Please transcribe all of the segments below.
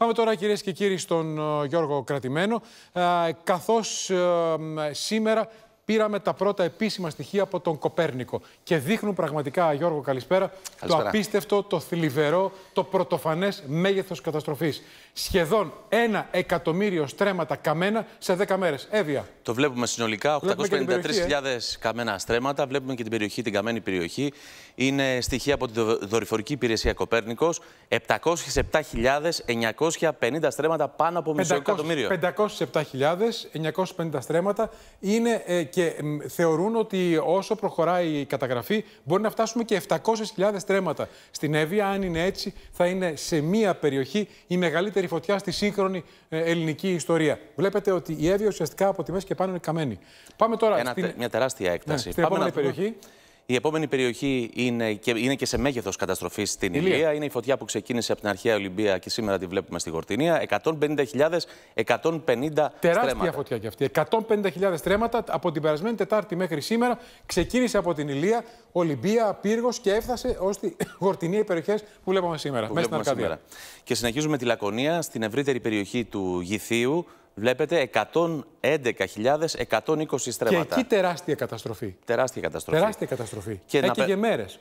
Πάμε τώρα κυρίες και κύριοι στον ε, Γιώργο Κρατημένο, ε, καθώς ε, σήμερα πήραμε τα πρώτα επίσημα στοιχεία από τον Κοπέρνικο. Και δείχνουν πραγματικά, Γιώργο, καλησπέρα, το απίστευτο, το θλιβερό, το πρωτοφανές μέγεθος καταστροφής. Σχεδόν ένα εκατομμύριο στρέμματα καμένα σε 10 μέρε. Έβια. Το βλέπουμε συνολικά 853.000 ε. καμένα στρέμματα. Βλέπουμε και την περιοχή, την καμένη περιοχή. Είναι στοιχεία από τη δορυφορική υπηρεσία Κοπέρνικος. 707.950 στρέμματα πάνω από μισό εκατομμύριο. 507.950 στρέμματα είναι ε, και και θεωρούν ότι όσο προχωράει η καταγραφή μπορεί να φτάσουμε και 700.000 τρέματα. Στην Εύβοια, αν είναι έτσι, θα είναι σε μία περιοχή η μεγαλύτερη φωτιά στη σύγχρονη ε, ελληνική ιστορία. Βλέπετε ότι η Εύβοια ουσιαστικά από τη μέση και πάνω είναι καμένη. Πάμε τώρα. στην... Μια τεράστια έκταση. Ναι, στην Πάμε επόμενη περιοχή. Η επόμενη περιοχή είναι και, είναι και σε μέγεθος καταστροφής στην Ηλία. Είναι η φωτιά που ξεκίνησε από την αρχαία Ολυμπία και σήμερα τη βλέπουμε στη Γορτινία. 150.000 στρέμματα. Τεράστια φωτιά και αυτή. 150.000 στρέμματα από την περασμένη Τετάρτη μέχρι σήμερα. Ξεκίνησε από την Ηλία, Ολυμπία, Πύργος και έφτασε ως τη Γορτινία οι περιοχές που βλέπουμε σήμερα. Που στην Σήμερα. Και συνεχίζουμε τη Λακωνία στην ευρύτερη περιοχή του Γηθίου βλέπετε 111.120 στρέμματα. Και εκεί τεράστια καταστροφή. Τεράστια καταστροφή. Τεράστια καταστροφή. Και και να... μέρες.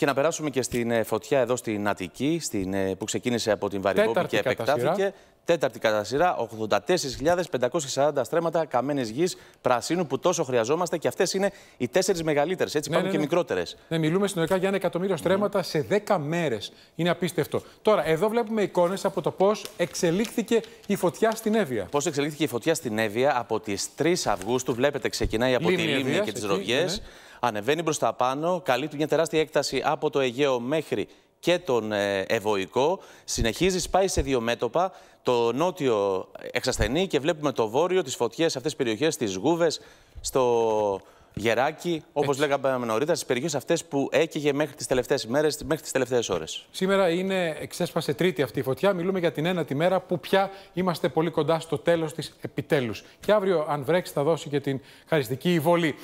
Και να περάσουμε και στην ε, φωτιά εδώ στην Αττική, στην, ε, που ξεκίνησε από την Βαρυβόπη και επεκτάθηκε. Τέταρτη κατά σειρά, 84.540 στρέμματα καμένη γης πρασίνου που τόσο χρειαζόμαστε και αυτές είναι οι τέσσερις μεγαλύτερες. Έτσι, ναι, πάμε ναι, ναι. και ναι. μικρότερες. Ναι, μιλούμε συνολικά για ένα εκατομμύριο στρέμματα σε 10 μέρες. Είναι απίστευτο. Τώρα, εδώ βλέπουμε εικόνες από το πώς εξελίχθηκε η φωτιά στην Εύβοια. Πώς εξελίχθηκε η φωτιά στην Εύβοια από τις 3 Αυγούστου. Βλέπετε, ξεκινάει από την τη Λίμνη και τις Ρογιέ. Ναι, ναι ανεβαίνει προ τα πάνω, καλύπτει μια τεράστια έκταση από το Αιγαίο μέχρι και τον Εβοϊκό. Συνεχίζει, πάει σε δύο μέτωπα. Το νότιο εξασθενεί και βλέπουμε το βόρειο, τις φωτιές σε αυτές τις περιοχές, τις γούβες, στο Γεράκι, όπως λέγαμε νωρίτερα, στις περιοχές αυτές που έκαιγε μέχρι τις τελευταίες μέρες, μέχρι τις τελευταίες ώρες. Σήμερα είναι, εξέσπασε τρίτη αυτή η φωτιά. Μιλούμε για την ένατη μέρα που πια είμαστε πολύ κοντά στο τέλος της επιτέλους. Και αύριο, αν βρέξει, θα δώσει και την χαριστική βολή.